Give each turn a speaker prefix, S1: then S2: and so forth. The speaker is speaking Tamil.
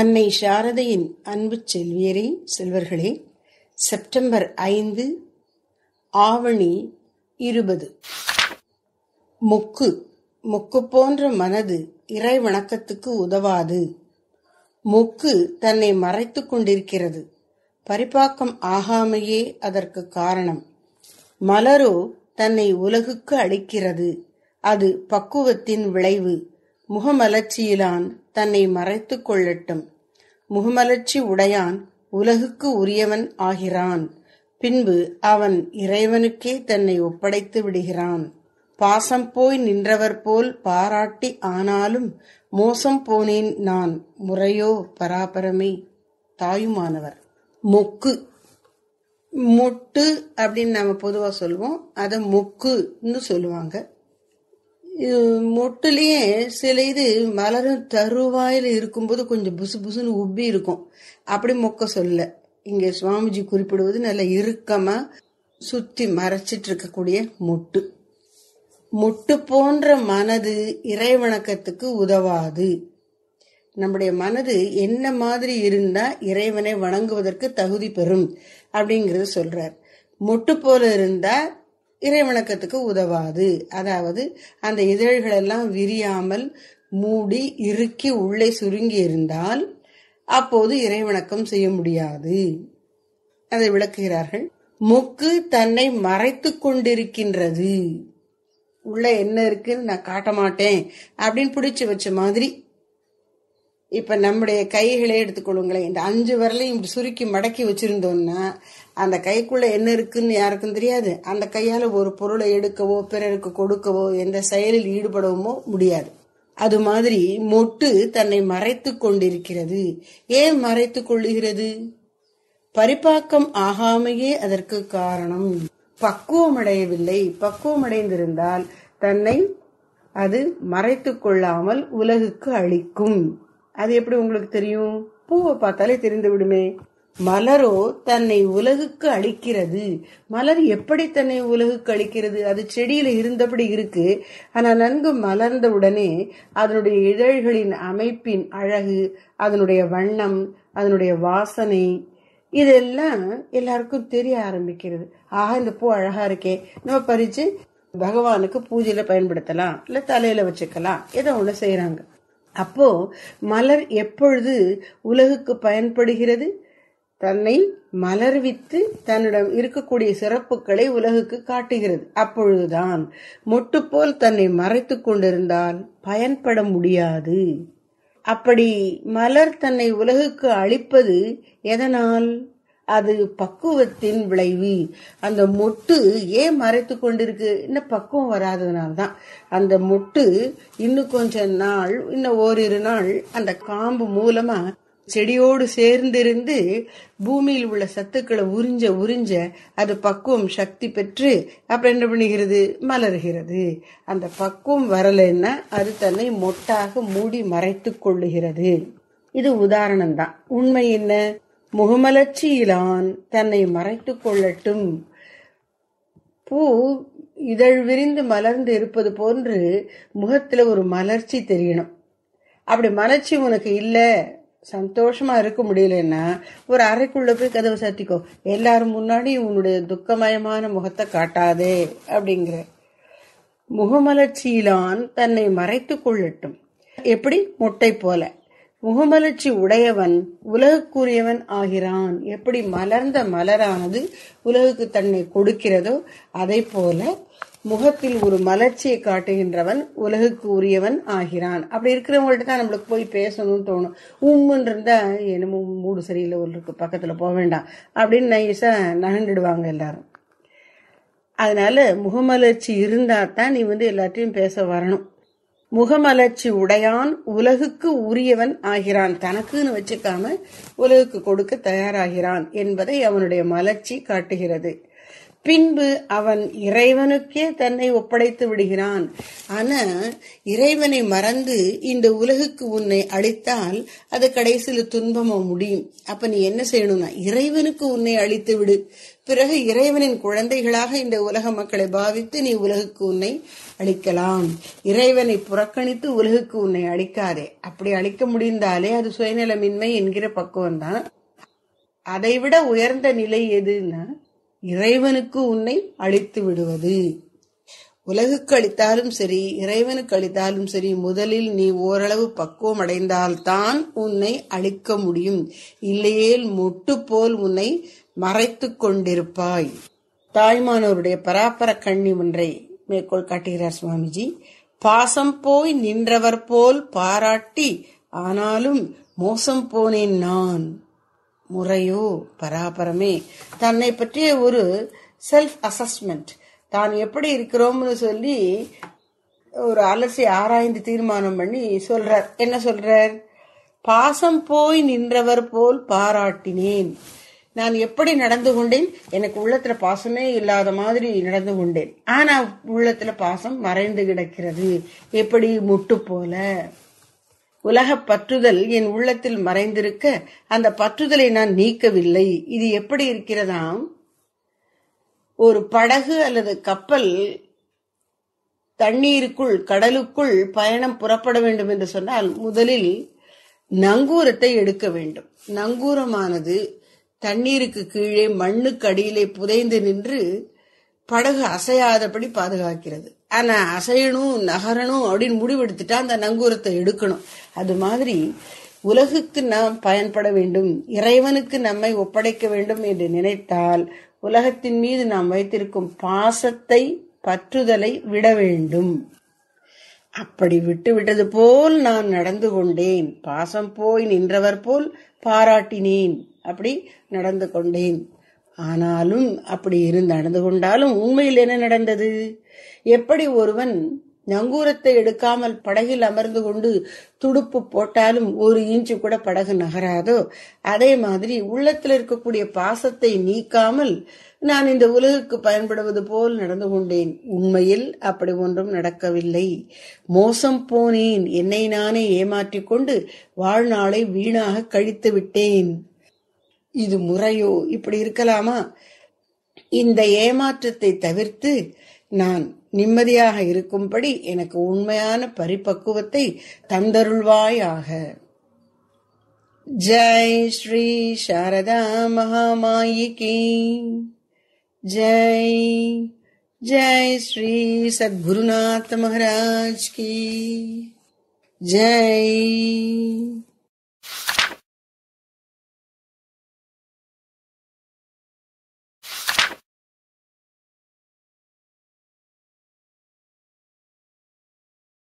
S1: அன்னை சாரதையின் அன்பு செல்வியரே செல்வர்களே செப்டம்பர் ஐந்து ஆவணி இருபது மொக்கு மொக்கு போன்ற மனது இறை வணக்கத்துக்கு உதவாது மொக்கு தன்னை மறைத்து கொண்டிருக்கிறது பரிபாக்கம் ஆகாமையே அதற்கு காரணம் மலரோ தன்னை உலகுக்கு அளிக்கிறது அது பக்குவத்தின் விளைவு முகமலர்ச்சியிலான் தன்னை மறைத்துக் கொள்ளட்டும் முகமலர்ச்சி உடையான் உலகுக்கு உரியவன் ஆகிறான் பின்பு அவன் இறைவனுக்கே தன்னை ஒப்படைத்து விடுகிறான் பாசம் போய் நின்றவர் போல் பாராட்டி ஆனாலும் மோசம் போனேன் நான் முறையோ பராபரமே தாயுமானவர் மொக்கு மொட்டு அப்படின்னு நம்ம பொதுவாக சொல்லுவோம் அதை மொக்குன்னு சொல்லுவாங்க மொட்டுலேயே சில இது மலரும் தருவாயில் இருக்கும்போது கொஞ்சம் புசு புசுன்னு உப்பி இருக்கும் அப்படி மொக்க சொல்ல இங்கே சுவாமிஜி குறிப்பிடுவது நல்ல இறுக்கமாக சுற்றி மறைச்சிட்டு இருக்கக்கூடிய மொட்டு மொட்டு போன்ற மனது இறைவணக்கத்துக்கு உதவாது நம்முடைய மனது என்ன மாதிரி இருந்தா இறைவனை வணங்குவதற்கு தகுதி பெறும் அப்படிங்கறத சொல்றார் மொட்டு போல இருந்தா இறைவணக்கத்துக்கு உதவாது அதாவது அந்த இதழ்களெல்லாம் விரியாமல் மூடி இறுக்கி உள்ளே சுருங்கி இருந்தால் அப்போது இறைவணக்கம் செய்ய முடியாது அதை விளக்குகிறார்கள் மொக்கு தன்னை மறைத்து கொண்டிருக்கின்றது உள்ள என்ன இருக்குன்னு நான் காட்ட மாட்டேன் அப்படின்னு பிடிச்சு வச்ச மாதிரி இப்ப நம்முடைய கைகளே எடுத்துக்கொள்ளுங்களேன் இந்த அஞ்சு வரலையும் இப்படி சுருக்கி மடக்கி வச்சிருந்தோம்னா அந்த கைக்குள்ள என்ன இருக்குன்னு யாருக்கும் தெரியாது அந்த கையால ஒரு பொருளை எடுக்கவோ பிறருக்கு கொடுக்கவோ எந்த செயலில் ஈடுபடவுமோ முடியாது அது மாதிரி மொட்டு தன்னை மறைத்து கொண்டிருக்கிறது ஏன் மறைத்து கொள்ளுகிறது பரிபாக்கம் ஆகாமையே அதற்கு காரணம் பக்குவமடையவில்லை பக்குவமடைந்திருந்தால் தன்னை அது மறைத்து கொள்ளாமல் உலகுக்கு அளிக்கும் அது எப்படி உங்களுக்கு தெரியும் பூவை பார்த்தாலே தெரிந்து விடுமே மலரோ தன்னை உலகுக்கு அழிக்கிறது மலர் எப்படி தன்னை உலகுக்கு அழிக்கிறது அது செடியில இருந்தபடி இருக்கு ஆனா நன்கு மலர்ந்த உடனே அதனுடைய இதழ்களின் அமைப்பின் அழகு அதனுடைய வண்ணம் அதனுடைய வாசனை இதெல்லாம் எல்லாருக்கும் தெரிய ஆரம்பிக்கிறது ஆக இந்த பூ அழகா இருக்கே நம்ம பறிச்சு பகவானுக்கு பூஜையில பயன்படுத்தலாம் இல்ல தலையில வச்சுக்கலாம் ஏதோ ஒண்ணு செய்யறாங்க அப்போ மலர் எப்பொழுது உலகுக்கு பயன்படுகிறது தன்னை மலர்வித்து தன்னிடம் இருக்கக்கூடிய சிறப்புகளை உலகுக்கு காட்டுகிறது அப்பொழுதுதான் மொட்டுப்போல் தன்னை மறைத்து கொண்டிருந்தால் பயன்பட முடியாது அப்படி மலர் தன்னை உலகுக்கு அளிப்பது எதனால் அது பக்குவத்தின் விளைவு அந்த மொட்டு ஏன் மறைத்து கொண்டிருக்கு இன்னும் பக்குவம் வராததுனால தான் அந்த மொட்டு இன்னும் கொஞ்ச நாள் இன்னும் ஓரிரு நாள் அந்த காம்பு மூலமா செடியோடு சேர்ந்திருந்து பூமியில் உள்ள சத்துக்களை உறிஞ்ச உறிஞ்ச அது பக்குவம் சக்தி பெற்று அப்புறம் என்ன பண்ணுகிறது மலர்கிறது அந்த பக்குவம் வரலைன்னா அது தன்னை மொட்டாக மூடி மறைத்து கொள்ளுகிறது இது உதாரணம் தான் உண்மை என்ன முகமலர்ச்சியிலான் தன்னை மறைத்துக் கொள்ளட்டும் பூ இதழ் விரிந்து மலர்ந்து இருப்பது போன்று முகத்துல ஒரு மலர்ச்சி தெரியணும் அப்படி மலர்ச்சி உனக்கு இல்லை சந்தோஷமா இருக்க முடியலன்னா ஒரு அறைக்குள்ள போய் கதவை சாத்திக்கோ எல்லாரும் முன்னாடி உன்னுடைய துக்கமயமான முகத்தை காட்டாதே அப்படிங்கிற முகமலர்ச்சியிலான் தன்னை மறைத்து கொள்ளட்டும் எப்படி முட்டை போல முகமலர்ச்சி உடையவன் உலகக்குரியவன் ஆகிறான் எப்படி மலர்ந்த மலரானது உலகுக்கு தன்னை கொடுக்கிறதோ அதை போல முகத்தில் ஒரு மலர்ச்சியை காட்டுகின்றவன் உலகுக்கு உரியவன் ஆகிறான் அப்படி இருக்கிறவங்கள்ட்ட தான் நம்மளுக்கு போய் பேசணும்னு தோணும் உம்முன்னு இருந்தா என்னமோ மூடு சரியில்லை ஒரு பக்கத்துல போக வேண்டாம் அப்படின்னு நைசா நகண்டுடுவாங்க எல்லாரும் அதனால முகமலர்ச்சி இருந்தா தான் நீ வந்து எல்லாத்தையும் பேச வரணும் முகமலர்ச்சி உடையான் உலகுக்கு உரியவன் ஆகிறான் தனக்குன்னு வச்சுக்காம உலகுக்கு கொடுக்க தயாராகிறான் என்பதை அவனுடைய மலர்ச்சி காட்டுகிறது பின்பு அவன் இறைவனுக்கே தன்னை ஒப்படைத்து விடுகிறான் ஆனா இறைவனை மறந்து இந்த உலகுக்கு உன்னை அழித்தால் அது கடைசியில் துன்பமா முடியும் அப்ப நீ என்ன செய்யணும்னா இறைவனுக்கு உன்னை அழித்து விடு பிறகு இறைவனின் குழந்தைகளாக இந்த உலக மக்களை பாவித்து நீ உலகுக்கு உன்னை அளிக்கலாம் இறைவனை புறக்கணித்து உலகுக்கு உன்னை அளிக்காதே அப்படி அளிக்க முடிந்தாலே அது சுயநலமின்மை என்கிற பக்குவம் தான் அதைவிட உயர்ந்த நிலை எதுன்னா இறைவனுக்கு உன்னை அழித்து விடுவது உலகுக்கு அளித்தாலும் சரி இறைவனுக்கு அளித்தாலும் சரி முதலில் நீ ஓரளவு பக்குவம் அடைந்தால்தான் உன்னை அழிக்க முடியும் இல்லையேல் முட்டு போல் உன்னை மறைத்து கொண்டிருப்பாய் தாய்மானவருடைய பராபர கண்ணி ஒன்றை மேற்கோள் காட்டுகிறார் சுவாமிஜி பாசம் போய் நின்றவர் போல் பாராட்டி ஆனாலும் மோசம் போனேன் நான் முறையோ பராபரமே தன்னை பற்றிய ஒரு செல்ஃப் அசஸ்மெண்ட் தான் எப்படி இருக்கிறோம்னு சொல்லி ஒரு அலசி ஆராய்ந்து தீர்மானம் பண்ணி சொல்றார் என்ன சொல்றார் பாசம் போய் நின்றவர் போல் பாராட்டினேன் நான் எப்படி நடந்து கொண்டேன் எனக்கு உள்ளத்துல பாசமே இல்லாத மாதிரி நடந்து கொண்டேன் ஆனா உள்ளத்துல பாசம் மறைந்து கிடக்கிறது எப்படி முட்டு போல உலக பற்றுதல் என் உள்ளத்தில் மறைந்திருக்க அந்த பற்றுதலை நான் நீக்கவில்லை இது எப்படி இருக்கிறதாம் ஒரு படகு அல்லது கப்பல் தண்ணீருக்குள் கடலுக்குள் பயணம் புறப்பட வேண்டும் என்று சொன்னால் முதலில் நங்கூரத்தை எடுக்க வேண்டும் நங்கூரமானது தண்ணீருக்கு கீழே மண்ணுக்கு அடியிலே புதைந்து நின்று படகு அசையாதபடி பாதுகாக்கிறது ஆனா அசையணும் நகரணும் அப்படின்னு முடிவெடுத்துட்டா அந்த நங்கூரத்தை எடுக்கணும் அது மாதிரி உலகுக்கு நாம் பயன்பட வேண்டும் இறைவனுக்கு நம்மை ஒப்படைக்க வேண்டும் என்று நினைத்தால் உலகத்தின் மீது நாம் வைத்திருக்கும் பாசத்தை பற்றுதலை விட வேண்டும் அப்படி விட்டு விட்டது போல் நான் நடந்து கொண்டேன் பாசம் போய் நின்றவர் போல் பாராட்டினேன் அப்படி நடந்து கொண்டேன் ஆனாலும் அப்படி இருந்து நடந்து கொண்டாலும் உண்மையில் என்ன நடந்தது எப்படி ஒருவன் நங்கூரத்தை எடுக்காமல் படகில் அமர்ந்து கொண்டு துடுப்பு போட்டாலும் ஒரு இன்ச்சு கூட படகு நகராதோ அதே மாதிரி உள்ளத்தில் இருக்கக்கூடிய பாசத்தை நீக்காமல் நான் இந்த உலகுக்கு பயன்படுவது போல் நடந்து கொண்டேன் உண்மையில் அப்படி ஒன்றும் நடக்கவில்லை மோசம் போனேன் என்னை நானே ஏமாற்றிக் கொண்டு வாழ்நாளை வீணாக கழித்து விட்டேன் இது முறையோ இப்படி இருக்கலாமா இந்த ஏமாற்றத்தை தவிர்த்து நான் நிம்மதியாக இருக்கும்படி எனக்கு உண்மையான பரிபக்குவத்தை தந்தருள்வாயாக ஜெய் ஸ்ரீ சாரதா மகாமாயிகி ஜெய் ஜெய் ஸ்ரீ சத்குருநாத் महाराज கி ஜெய்